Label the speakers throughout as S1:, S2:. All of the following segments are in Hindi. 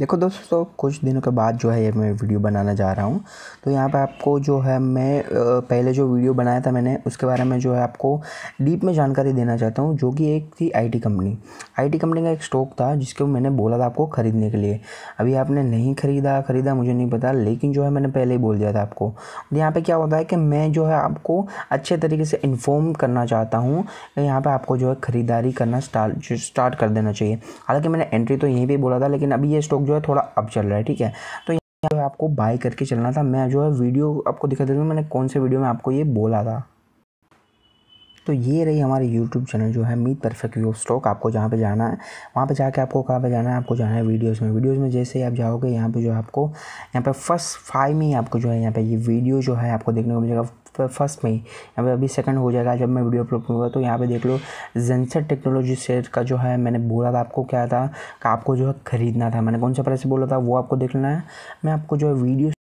S1: देखो दोस्तों कुछ दिनों के बाद जो है ये मैं वीडियो बनाना जा रहा हूँ तो यहाँ पे आपको जो है मैं पहले जो वीडियो बनाया था मैंने उसके बारे में जो है आपको डीप में जानकारी देना चाहता हूँ जो कि एक थी आईटी कंपनी आईटी कंपनी का एक स्टॉक था जिसके मैंने बोला था आपको ख़रीदने के लिए अभी आपने नहीं ख़रीदा ख़रीदा मुझे नहीं पता लेकिन जो है मैंने पहले ही बोल दिया था आपको तो यहाँ पर क्या होता है कि मैं जो है आपको अच्छे तरीके से इन्फॉर्म करना चाहता हूँ कि यहाँ पर आपको जो है ख़रीदारी करना स्टार्ट स्टार्ट कर देना चाहिए हालाँकि मैंने एंट्री तो यहीं पर बोला था लेकिन अभी ये स्टॉक जो है थोड़ा अप चल रहा है ठीक है तो यहाँ पर आपको बाय करके चलना था मैं जो है वीडियो आपको दिखा देता हूँ मैंने कौन से वीडियो में आपको ये बोला था तो ये रही हमारे YouTube चैनल जो है meet perfect view of stock आपको जहाँ पे जाना है वहाँ पे जाके आपको कहाँ पे जाना है आपको जाना है वीडियोस में वीडियोस में जैसे ही आप जाओगे यहाँ पे जो है आपको यहाँ पे फर्स्ट फाइव में ही आपको जो है यहाँ पे ये वीडियो जो है आपको देखने को मिलेगा फर्स्ट में ही यहाँ पर अभी सेकंड हो जाएगा जब मैं वीडियो अपलोड करूँगा तो यहाँ पे देख लो जेंसेट टेक्नोलॉजी शेयर का जो है मैंने बोला था आपको क्या था का आपको जो है ख़रीदना था मैंने कौन सा प्राइस बोला था वो आपको देख लेना है मैं आपको जो है वीडियो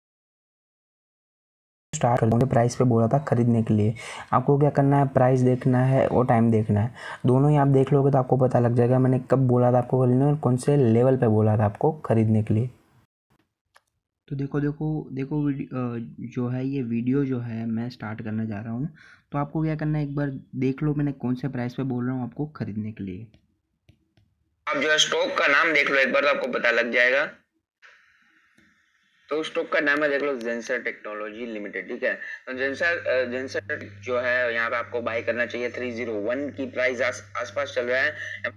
S1: स्टार्ट कर दूँगा प्राइस पे बोला था ख़रीदने के लिए आपको क्या करना है प्राइस देखना है और टाइम देखना है दोनों ही आप देख लोगे तो आपको पता लग जाएगा मैंने कब बोला था आपको खरीदने और कौन से लेवल पे बोला था आपको ख़रीदने के लिए तो देखो देखो देखो जो है ये वीडियो जो है मैं स्टार्ट करने जा रहा हूँ तो आपको क्या करना है एक बार देख लो मैंने कौन से प्राइस पे बोल रहा हूँ आपको ख़रीदने के लिए आप जो है स्टॉक का नाम देख लो एक बार तो आपको पता लग जाएगा तो स्टॉक का नाम है देख लो जेंसर टेक्नोलॉजी लिमिटेड ठीक है तो जेंसर जेंसर जो है यहाँ पे आपको बाय करना चाहिए थ्री जीरो वन की प्राइस आस पास चल रहा है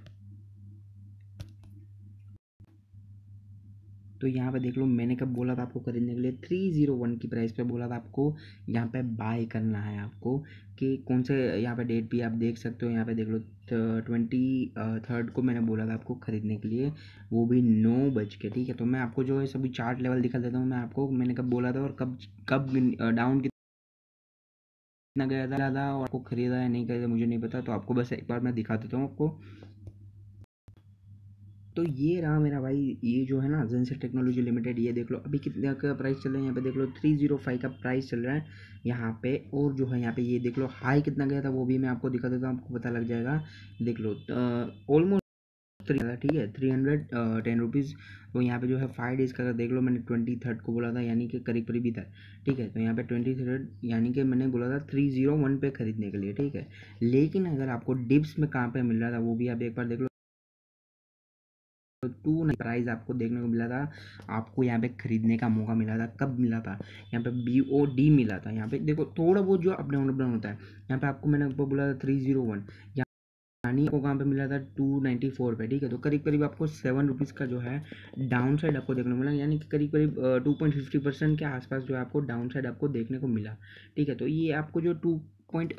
S1: तो यहाँ पे देख लो मैंने कब बोला था आपको खरीदने के लिए थ्री जीरो वन की प्राइस पे बोला था आपको यहाँ पे बाय करना है आपको कि कौन से यहाँ पे डेट भी आप देख सकते हो यहाँ पे देख लो ट्वेंटी थर्ड को मैंने बोला था आपको ख़रीदने के लिए वो भी नौ बज के ठीक है तो मैं आपको जो है सभी चार्ट लेवल दिखा देता हूँ मैं आपको मैंने कब बोला था और कब कब डाउन कितना गया था और आपको ख़रीदा या नहीं खरीदा मुझे नहीं पता तो आपको बस एक बार मैं दिखा देता हूँ आपको तो ये रहा मेरा भाई ये जो है ना जेंसर टेक्नोलॉजी लिमिटेड ये देख लो अभी कितने का प्राइस चल रहा है यहाँ पे देख लो थ्री जीरो फाइव का प्राइस चल रहा है यहाँ पे और जो है यहाँ पे ये देख लो हाई कितना गया था वो भी मैं आपको दिखा देता हूँ आपको पता लग जाएगा देख लो ऑलमोस्ट थ्री ठीक है थ्री हंड्रेड टेन रुपीज़ तो यहाँ पे जो है फाइव डेज़ का देख लो मैंने ट्वेंटी थर्ड को बोला था यानी कि करीब करीब ही था ठीक है तो यहाँ पे ट्वेंटी थर्ड यानी कि मैंने बोला था थ्री जीरो वन पे खरीदने के लिए ठीक है लेकिन अगर आपको डिप्स में कहाँ पे मिल रहा था वो भी आप एक बार देख लो टू प्राइस आपको देखने को मिला था आपको यहाँ पे खरीदने का मौका मिला था कब मिला था यहाँ पे बी ओ डी मिला था यहाँ पे देखो थोड़ा बहुत जो अपडाउन अपडाउन होता है यहाँ पे आपको मैंने ऊपर बोला था थ्री जीरो वन यानी आपको कहाँ पे मिला था टू नाइन्टी फोर पे ठीक है तो करीब करीब आपको सेवन रुपीज़ का जो है डाउन साइड आपको देखने को मिला यानी कि करीब करीब टू पॉइंट फिफ्टी परसेंट के आसपास जो है आपको डाउन साइड आपको देखने को मिला ठीक है तो ये आपको जो टू पॉइंट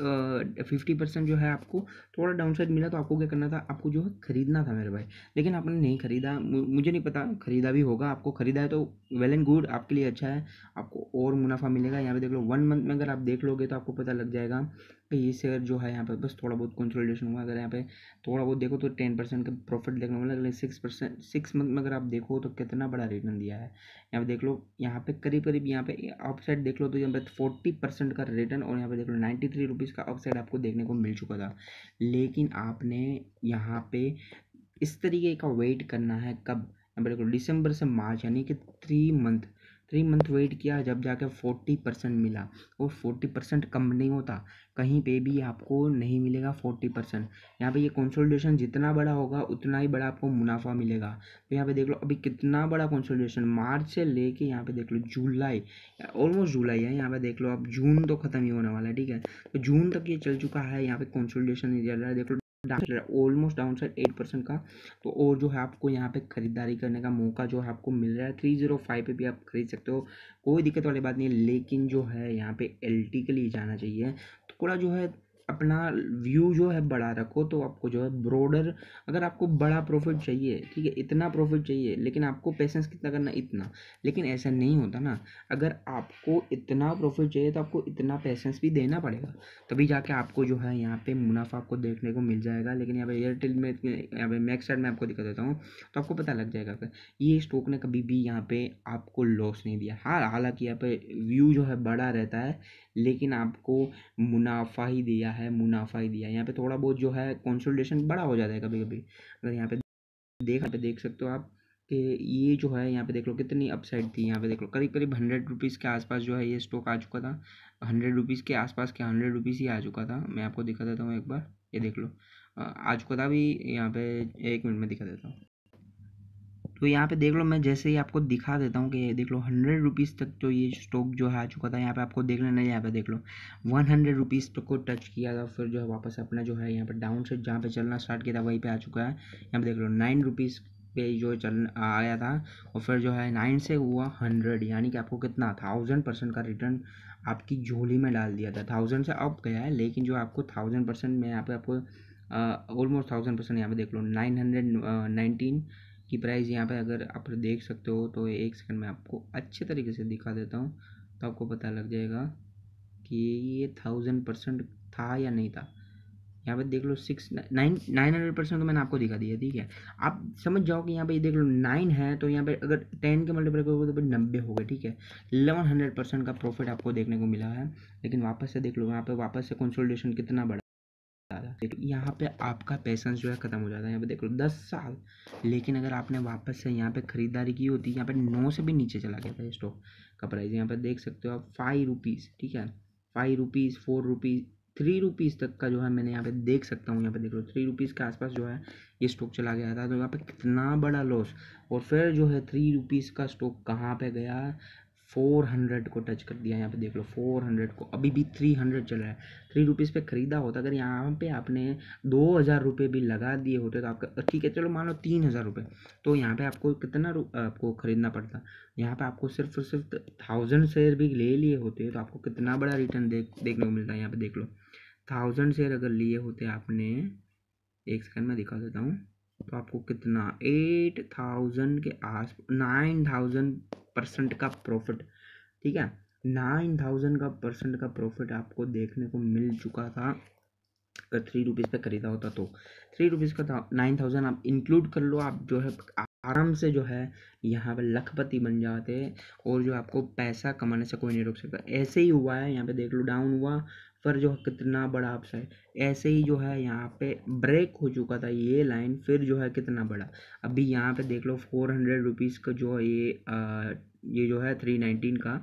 S1: फिफ्टी परसेंट जो है आपको थोड़ा डाउन साइड मिला तो आपको क्या करना था आपको जो है खरीदना था मेरे भाई लेकिन आपने नहीं खरीदा मुझे नहीं पता खरीदा भी होगा आपको खरीदा है तो वेल एंड गुड आपके लिए अच्छा है आपको और मुनाफा मिलेगा यहाँ पे देख लो वन मंथ में अगर आप देख लोगे तो आपको पता लग जाएगा ये शेयर जो है यहाँ पर बस थोड़ा बहुत कंसोलिडेशन हुआ अगर यहाँ पे थोड़ा बहुत देखो तो टेन परसेंट का प्रॉफिट देखने को मिला अगले सिक्स परसेंट सिक्स मंथ में अगर आप देखो तो कितना बड़ा रिटर्न दिया है यहाँ पे देख लो यहाँ पे करीब करीब यहाँ पे अपसाइड देख लो तो यहाँ पे फोर्टी परसेंट का रिटर्न और यहाँ पे देख लो नाइन्टी थ्री रुपीज़ का अपसाइड आपको देखने को मिल चुका था लेकिन आपने यहाँ पे इस तरीके का वेट करना है कब यहाँ पर देखो दिसंबर से मार्च यानी कि three month three month wait किया जब जाके फोर्टी परसेंट मिला और फोर्टी परसेंट कम नहीं होता कहीं पे भी आपको नहीं मिलेगा फोर्टी परसेंट यहाँ पे ये कंसोलिडेशन जितना बड़ा होगा उतना ही बड़ा आपको मुनाफा मिलेगा तो यहाँ पे देख लो अभी कितना बड़ा कंसोलिडेशन मार्च से लेके यहाँ पे देख लो जुलाई ऑलमोस्ट जुलाई है यहाँ पे देख लो अब जून तो खत्म ही होने वाला है ठीक है तो जून तक ये चल चुका है यहाँ पे कंसोलिडेशन चल रहा है देख लो almost downside eight percent का तो और जो है आपको यहाँ पे खरीदारी करने का मौका जो है आपको मिल रहा है थ्री जीरो फाइव पे भी आप खरीद सकते हो कोई दिक्कत वाली बात नहीं है लेकिन जो है यहाँ पे एल के लिए जाना चाहिए थोड़ा जो है अपना व्यू जो है बड़ा रखो तो आपको जो है ब्रॉडर अगर आपको बड़ा प्रॉफिट चाहिए ठीक है इतना प्रॉफिट चाहिए लेकिन आपको पेशेंस कितना करना इतना लेकिन ऐसा नहीं होता ना अगर आपको इतना प्रॉफिट चाहिए तो आपको इतना पेशेंस भी देना पड़ेगा तभी जाके आपको जो है यहाँ पे मुनाफा आपको देखने को मिल जाएगा लेकिन यहाँ पर एयरटेल में यहाँ पर मैक्स में आपको दिखा देता हूँ तो आपको पता लग जाएगा ये स्टॉक ने कभी भी यहाँ पर आपको लॉस नहीं दिया हाँ हालाँकि यहाँ पर व्यू जो है बड़ा रहता है लेकिन आपको मुनाफा ही दिया है है मुनाफा ही दिया यहाँ पे थोड़ा बहुत जो है कंसोलिडेशन बड़ा हो जाता है कभी कभी अगर यहाँ पे देख पे देख सकते हो आप कि ये जो है यहाँ पे देख लो कितनी अपसाइड थी यहाँ पे देख लो करीब करीब हंड्रेड रुपीज़ के आसपास जो है ये स्टॉक आ चुका था हंड्रेड रुपीज़ के आसपास के हंड्रेड रुपीज़ ही आ चुका था मैं आपको दिखा देता हूँ एक बार ये देख लो आ चुका था अभी यहाँ पे एक मिनट में दिखा देता हूँ तो यहाँ पे देख लो मैं जैसे ही आपको दिखा देता हूँ कि देख लो हंड्रेड रुपीज़ तक तो ये स्टॉक जो है आ चुका था यहाँ पे आपको देख लेना यहाँ पे देख लो वन हंड्रेड रुपीज़ तक को टच किया था फिर जो है वापस अपना जो है यहाँ पर डाउन से जहाँ पे चलना स्टार्ट किया था वहीं पे आ चुका है यहाँ पे देख लो नाइन रुपीज़ पे जो चल आया था और फिर जो है नाइन से हुआ हंड्रेड यानी कि आपको कितना थाउजेंड परसेंट का रिटर्न आपकी झोली में डाल दिया था थाउजेंड से अप गया है लेकिन जो आपको थाउजेंड परसेंट में यहाँ पे आपको ऑलमोस्ट थाउजेंड परसेंट यहाँ पे देख लो नाइन हंड्रेड नाइनटीन की प्राइस यहाँ पे अगर आप देख सकते हो तो एक सेकंड मैं आपको अच्छे तरीके से दिखा देता हूँ तो आपको पता लग जाएगा कि ये थाउजेंड परसेंट था या नहीं था यहाँ पे देख लो six nine nine hundred percent तो मैंने आपको दिखा दिया ठीक है आप समझ जाओ कि यहाँ पे देख लो नाइन है तो यहाँ पे अगर टेन के मल्टीप्लाई करोगे तो फिर नब्बे हो गए ठीक है इलेवन हंड्रेड परसेंट का प्रॉफिट आपको देखने को मिला है लेकिन वापस से देख लो यहाँ पे वापस से कंसोलिडेशन कितना बढ़ा देखो तो यहाँ पे आपका पैसेंस जो है ख़त्म हो जाता है यहाँ पे लो दस साल लेकिन अगर आपने वापस से यहाँ पे ख़रीदारी की होती यहाँ पे नौ से भी नीचे चला गया था स्टॉक का प्राइस यहाँ पे देख सकते हो आप फाइव रुपीज़ ठीक है five rupees four rupees three rupees तक का जो है मैंने यहाँ पे देख सकता हूँ यहाँ पे देख लो थ्री रुपीज़ के आसपास जो है ये स्टॉक चला गया था तो यहाँ पे कितना बड़ा लॉस और फिर जो है थ्री रुपीज़ का स्टॉक कहाँ पे गया 400 को टच कर दिया यहाँ पे देख लो 400 को अभी भी 300 चल रहा है थ्री रुपीज़ पे ख़रीदा होता अगर यहाँ पे आपने दो हज़ार रुपये भी लगा दिए होते तो आपका ठीक है चलो मान लो तीन हज़ार रुपये तो यहाँ पे आपको कितना आपको ख़रीदना पड़ता यहाँ पे आपको सिर्फ और सिर्फ थाउजेंड शेयर भी ले लिए होते तो आपको कितना बड़ा रिटर्न देख देखने को मिलता है यहाँ पर देख लो थाउजेंड शेयर अगर लिए होते आपने एक सेकेंड में दिखा देता हूँ तो आपको कितना एट थाउजेंड के आस नाइन थाउजेंड परसेंट का प्रॉफिट ठीक है नाइन थाउजेंड का परसेंट का प्रॉफिट आपको देखने को मिल चुका था अगर थ्री रुपीज़ पे खरीदा होता तो थ्री रुपीज़ का था नाइन थाउजेंड आप इंक्लूड कर लो आप जो है आराम से जो है यहाँ पे लखपति बन जाते और जो आपको पैसा कमाने से कोई नहीं रोक सकता ऐसे ही हुआ है यहाँ पे देख लो डाउन हुआ पर जो है कितना बड़ा अप्स है ऐसे ही जो है यहाँ पे ब्रेक हो चुका था ये लाइन फिर जो है कितना बड़ा अभी यहाँ पे देख लो फोर हंड्रेड रुपीज़ का जो है ये आ, ये जो है थ्री नाइनटीन का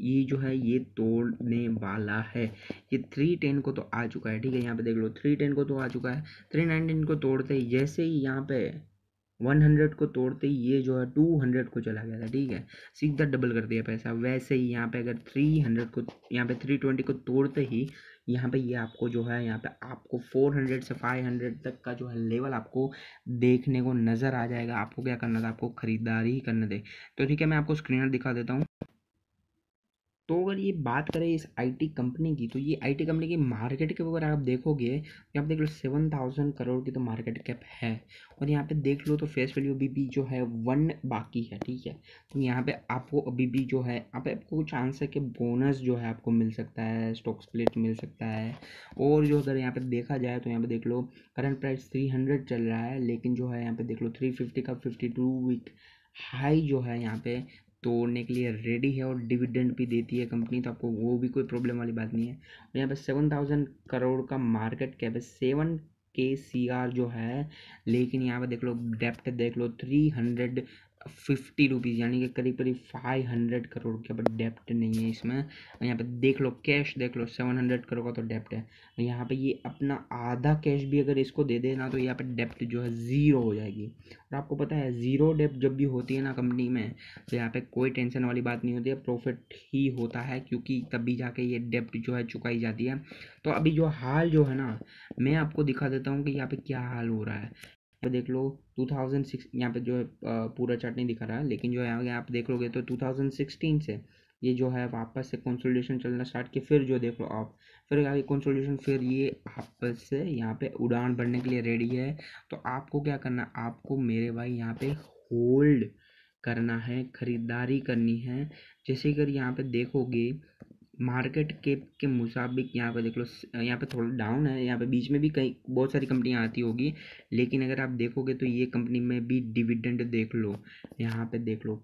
S1: ये जो है ये तोड़ने वाला है ये थ्री टेन को तो आ चुका है ठीक है यहाँ पे देख लो थ्री टेन को तो आ चुका है थ्री नाइनटीन को तोड़ते ही जैसे ही यहाँ पे वन हंड्रेड को तोड़ते ही ये जो है टू हंड्रेड को चला गया था ठीक है सीधा डबल कर दिया पैसा वैसे ही यहाँ पे अगर थ्री हंड्रेड को यहाँ पे थ्री ट्वेंटी को तोड़ते ही यहाँ पे ये यह आपको जो है यहाँ पे आपको फोर हंड्रेड से फाइव हंड्रेड तक का जो है लेवल आपको देखने को नज़र आ जाएगा आपको क्या करना था आपको ख़रीदारी करने थे तो ठीक है मैं आपको स्क्रीनर दिखा देता हूँ तो अगर ये बात करें इस आईटी कंपनी की तो ये आईटी कंपनी की मार्केट कैप अगर आप देखोगे यहाँ पे देख लो सेवन थाउजेंड करोड़ की तो मार्केट कैप है और यहाँ पे देख लो तो फेस वैल्यू अभी भी जो है वन बाकी है ठीक है तो यहाँ पे आपको अभी भी जो है आप आपको चांस है कि बोनस जो है आपको मिल सकता है स्टॉक स्प्लिट मिल सकता है और जो अगर यहाँ पर देखा जाए तो यहाँ पर देख लो करंट प्राइस थ्री हंड्रेड चल रहा है लेकिन जो है यहाँ पर देख लो थ्री फिफ्टी का फिफ्टी टू वीक हाई जो है यहाँ पे तोड़ने के लिए रेडी है और डिविडेंड भी देती है कंपनी तो आपको वो भी कोई प्रॉब्लम वाली बात नहीं है और यहाँ पे सेवन थाउजेंड करोड़ का मार्केट कैप है सेवन के सी आर जो है लेकिन यहाँ पे देख लो डेप्ट देख लो थ्री हंड्रेड फिफ्टी रुपीज़ यानी कि करीब करीब फाइव हंड्रेड करोड़ के बट डेप्ट नहीं है इसमें यहाँ पे देख लो कैश देख लो सेवन हंड्रेड करोड़ का तो डेप्ट है यहाँ पे ये अपना आधा कैश भी अगर इसको दे देना तो यहाँ पे डेप्ट जो है ज़ीरो हो जाएगी और आपको पता है ज़ीरो डेप्ट जब भी होती है ना कंपनी में तो यहाँ पर कोई टेंशन वाली बात नहीं होती है प्रॉफिट ही होता है क्योंकि तभी जाके ये डेप्ट जो है चुकाई जाती है तो अभी जो हाल जो है ना मैं आपको दिखा देता हूँ कि यहाँ पर क्या हाल हो रहा है पर तो देख लो 2006 यहाँ पे जो है पूरा चार्ट नहीं दिखा रहा है लेकिन जो है आप देख लोगे तो 2016 से ये जो है वापस से कंसोलिडेशन चलना स्टार्ट किया फिर जो देख लो आप फिर ये कंसोलिडेशन फिर ये वापस से यहाँ पे उड़ान भरने के लिए रेडी है तो आपको क्या करना आपको मेरे भाई यहाँ पे होल्ड करना है ख़रीदारी करनी है जैसे अगर यहाँ पे देखोगे मार्केट केप के मुताबिक यहाँ पर देख लो यहाँ पे थोड़ा डाउन है यहाँ पे बीच में भी कई बहुत सारी कंपनियाँ आती होगी लेकिन अगर आप देखोगे तो ये कंपनी में भी डिविडेंड देख लो यहाँ पे देख लो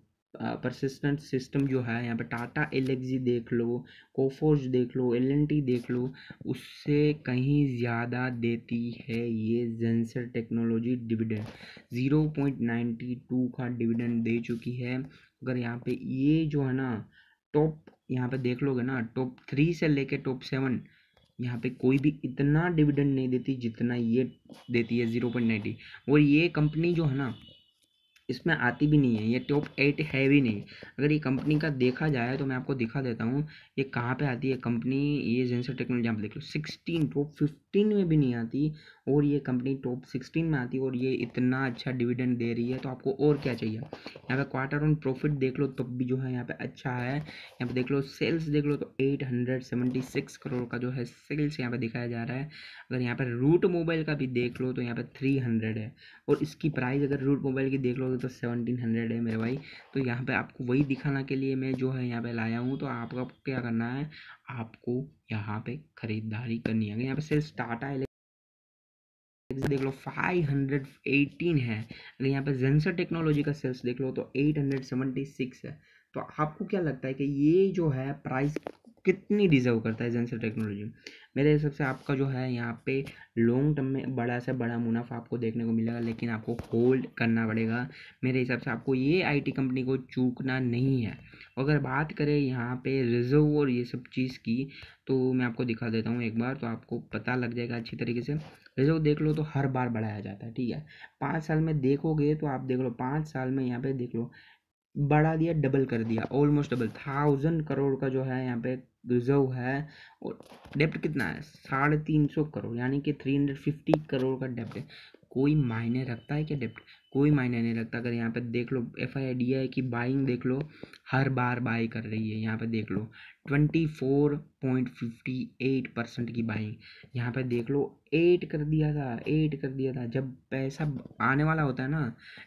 S1: परसिस्टेंट सिस्टम जो है यहाँ पे टाटा एल देख लो कोफोर्ज देख लो एल देख लो उससे कहीं ज़्यादा देती है ये Zensar technology dividend zero point ninety two का डिविडेंड दे चुकी है अगर यहाँ पे ये जो है ना टॉप यहाँ पे देख लोगे ना टॉप थ्री से लेके टॉप सेवन यहाँ पे कोई भी इतना डिविडेंड नहीं देती जितना ये देती है जीरो पॉइंट नाइन्टी और ये कंपनी जो है ना इसमें आती भी नहीं है ये टॉप एट है भी नहीं अगर ये कंपनी का देखा जाए तो मैं आपको दिखा देता हूँ ये कहाँ पे आती है कंपनी ये जेंसर टेक्नोलॉजी आप देख लो सिक्सटीन टॉप फिफ्टी फिफ्टीन में भी नहीं आती और ये कंपनी टॉप सिक्सटीन में आती और ये इतना अच्छा डिविडेंड दे रही है तो आपको और क्या चाहिए यहाँ पे क्वार्टर ऑन प्रॉफिट देख लो तब तो भी जो है यहाँ पे अच्छा है यहाँ पे देख लो सेल्स देख लो तो eight hundred seventy six crore का जो है सेल्स यहाँ पे दिखाया जा रहा है अगर यहाँ पर रूट मोबाइल का भी देख लो तो यहाँ पर थ्री हंड्रेड है और इसकी प्राइस अगर रूट मोबाइल की देख लो तो सेवनटीन हंड्रेड है मेरे भाई तो यहाँ पर आपको वही दिखाना के लिए मैं जो है यहाँ पर लाया हूँ तो आपका क्या करना है आपको यहाँ पे खरीदारी करनी है यहाँ पे स्टार्ट टाटा देख लो 518 है अगर यहाँ पे जेंसर टेक्नोलॉजी का सेल्स देख लो तो 876 है तो आपको क्या लगता है कि ये जो है प्राइस कितनी डिजर्व करता है जेंसर टेक्नोलॉजी मेरे हिसाब से आपका जो है यहाँ पे लॉन्ग टर्म में बड़ा से बड़ा मुनाफा आपको देखने को मिलेगा लेकिन आपको होल्ड करना पड़ेगा मेरे हिसाब से आपको ये आईटी कंपनी को चूकना नहीं है अगर बात करें यहाँ पे रिजर्व और ये सब चीज़ की तो मैं आपको दिखा देता हूँ एक बार तो आपको पता लग जाएगा अच्छी तरीके से रिजर्व देख लो तो हर बार बढ़ाया जाता है ठीक है पाँच साल में देखोगे तो आप देख लो पाँच साल में यहाँ पर देख लो बढ़ा दिया डबल कर दिया ऑलमोस्ट डबल थाउजेंड करोड़ का जो है यहाँ पे रिजर्व है और डेप्ट कितना है साढ़े तीन सौ करोड़ यानी कि थ्री हंड्रेड फिफ्टी करोड़ का डेप्ट है कोई मायने रखता है क्या डेप्ट कोई मायने नहीं लगता अगर यहाँ पे देख लो एफ आई डी आई की बाइंग देख लो हर बार बाई कर रही है यहाँ पे देख लो twenty four point fifty eight percent की बाइंग यहाँ पे देख लो एट कर दिया था एट कर दिया था जब पैसा आने वाला होता है ना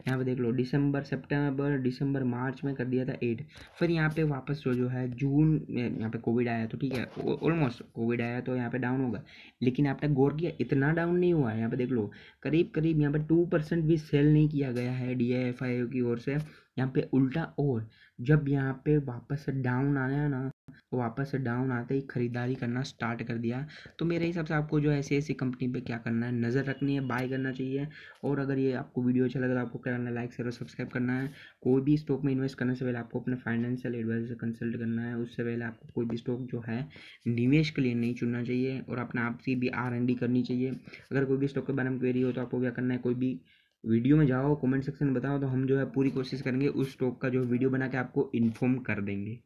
S1: यहाँ पे देख लो दिसंबर सितंबर दिसंबर मार्च में कर दिया था एट फिर यहाँ पे वापस जो जो है जून में यहाँ पे कोविड आया तो ठीक है ऑलमोस्ट कोविड आया तो यहाँ पे डाउन होगा लेकिन आपने गौर किया इतना डाउन नहीं हुआ है यहाँ पे देख लो करीब करीब यहाँ पे टू परसेंट भी सेल नहीं किया किया गया है डी एफ आई की ओर से यहाँ पे उल्टा और जब यहाँ पे वापस से डाउन आया ना वापस से डाउन आते ही ख़रीदारी करना स्टार्ट कर दिया तो मेरे हिसाब से आपको जो ऐसी ऐसी कंपनी पे क्या करना है नज़र रखनी है बाय करना चाहिए और अगर ये आपको वीडियो अच्छा लगे तो आपको करना लाइक शेयर और सब्सक्राइब करना है कोई भी स्टॉक में इन्वेस्ट करने से पहले आपको अपने फाइनेंशियल एडवाइजर से कंसल्ट करना है उससे पहले आपको कोई भी स्टॉक जो है निवेश के लिए नहीं चुनना चाहिए और अपने आप से भी आर करनी चाहिए अगर कोई भी स्टॉक के बारे में क्वेरी हो तो आपको क्या करना है कोई भी वीडियो में जाओ कमेंट सेक्शन में बताओ तो हम जो है पूरी कोशिश करेंगे उस स्टॉक का जो वीडियो बना के आपको इन्फॉर्म कर देंगे